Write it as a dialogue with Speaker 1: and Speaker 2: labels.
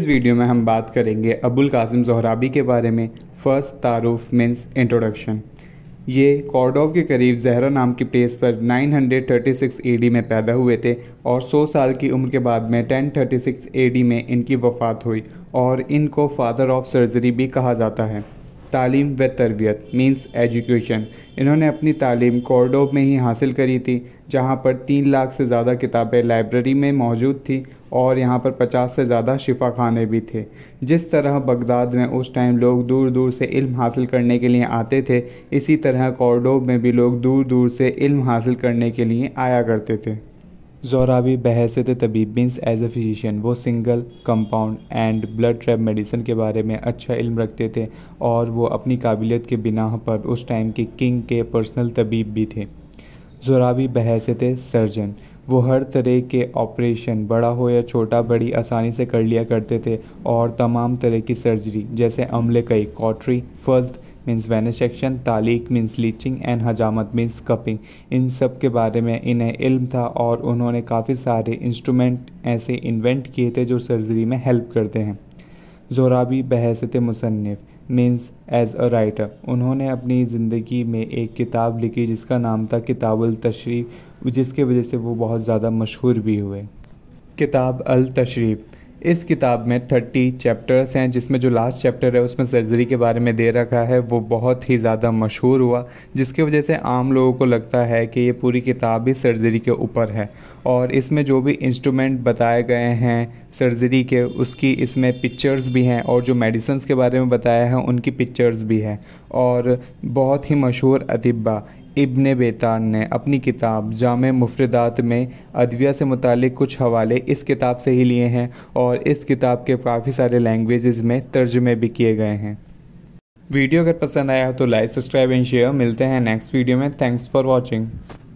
Speaker 1: इस वीडियो में हम बात करेंगे अबुल कासिम जहराबी के बारे में फ़र्स्ट तारुफ मीन्स इंट्रोडक्शन ये कॉर्डोव के करीब जहरा नाम की प्लेस पर 936 हंड्रेड में पैदा हुए थे और 100 साल की उम्र के बाद में 1036 थर्टी में इनकी वफ़ात हुई और इनको फादर ऑफ सर्जरी भी कहा जाता है तालीम व तरबियत मीन्स एजुकेशन इन्होंने अपनी तालीम कॉर्डोब में ही हासिल करी थी जहाँ पर तीन लाख से ज़्यादा किताबें लाइब्रेरी में मौजूद थी और यहाँ पर पचास से ज़्यादा शिफा खाने भी थे जिस तरह बगदाद में उस टाइम लोग दूर दूर से इल्म हासिल करने के लिए आते थे इसी तरह कॉर्डोब में भी लोग दूर दूर से इल्म हासिल करने के लिए आया करते थे जोरावी बहसत तबीब मीन्स एज ए फिजिशियन वो single compound and blood trap medicine के बारे में अच्छा इल्म रखते थे और वो अपनी काबिलियत के बिना पर उस टाइम के किंग के पर्सनल तबीब भी थे जोरावी बहसत सर्जन वो हर तरह के ऑपरेशन बड़ा हो या छोटा बड़ी आसानी से कर लिया करते थे और तमाम तरह की सर्जरी जैसे अमले कई कॉटरी फर्स्ट मीन्स वेनिसेक्शन तालीक मीन्स लीचिंग एंड हजामत मीन्स कपिंग इन सब के बारे में इन्हें इल्म था और उन्होंने काफ़ी सारे इंस्ट्रूमेंट ऐसे इन्वेंट किए थे जो सर्जरी में हेल्प करते हैं जोराबी बहसत मुसनफ़ मीन्स एज अ राइटर उन्होंने अपनी ज़िंदगी में एक किताब लिखी जिसका नाम था किताबुल तशरीफ़ जिसके वजह से वो बहुत ज़्यादा मशहूर भी हुए किताब अल तशरीफ़ इस किताब में थर्टी चैप्टर्स हैं जिसमें जो लास्ट चैप्टर है उसमें सर्जरी के बारे में दे रखा है वो बहुत ही ज़्यादा मशहूर हुआ जिसकी वजह से आम लोगों को लगता है कि ये पूरी किताब ही सर्जरी के ऊपर है और इसमें जो भी इंस्ट्रूमेंट बताए गए हैं सर्जरी के उसकी इसमें पिक्चर्स भी हैं और जो मेडिसन्स के बारे में बताया है उनकी पिक्चर्स भी हैं और बहुत ही मशहूर अतिबा इब्न बेतान ने अपनी किताब जाम मुफरदात में अदविया से मुतक कुछ हवाले इस किताब से ही लिए हैं और इस किताब के काफ़ी सारे लैंग्वेज़ में तर्जमे भी किए गए हैं वीडियो अगर पसंद आया हो तो लाइक सब्सक्राइब एंड शेयर मिलते हैं नेक्स्ट वीडियो में थैंक्स फॉर वॉचिंग